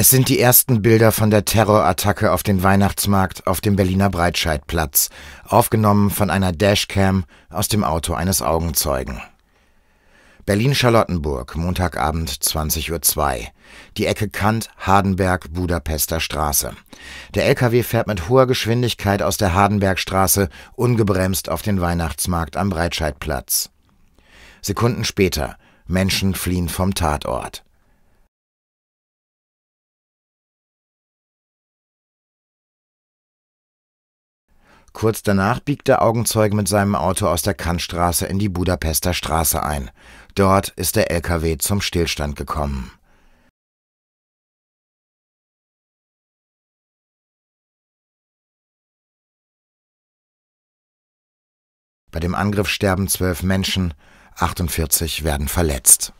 Es sind die ersten Bilder von der Terrorattacke auf den Weihnachtsmarkt auf dem Berliner Breitscheidplatz, aufgenommen von einer Dashcam aus dem Auto eines Augenzeugen. Berlin-Charlottenburg, Montagabend 20.02 Uhr. Die Ecke Kant, Hardenberg, Budapester Straße. Der LKW fährt mit hoher Geschwindigkeit aus der Hardenbergstraße ungebremst auf den Weihnachtsmarkt am Breitscheidplatz. Sekunden später. Menschen fliehen vom Tatort. Kurz danach biegt der Augenzeuge mit seinem Auto aus der Kantstraße in die Budapester Straße ein. Dort ist der LKW zum Stillstand gekommen. Bei dem Angriff sterben zwölf Menschen, 48 werden verletzt.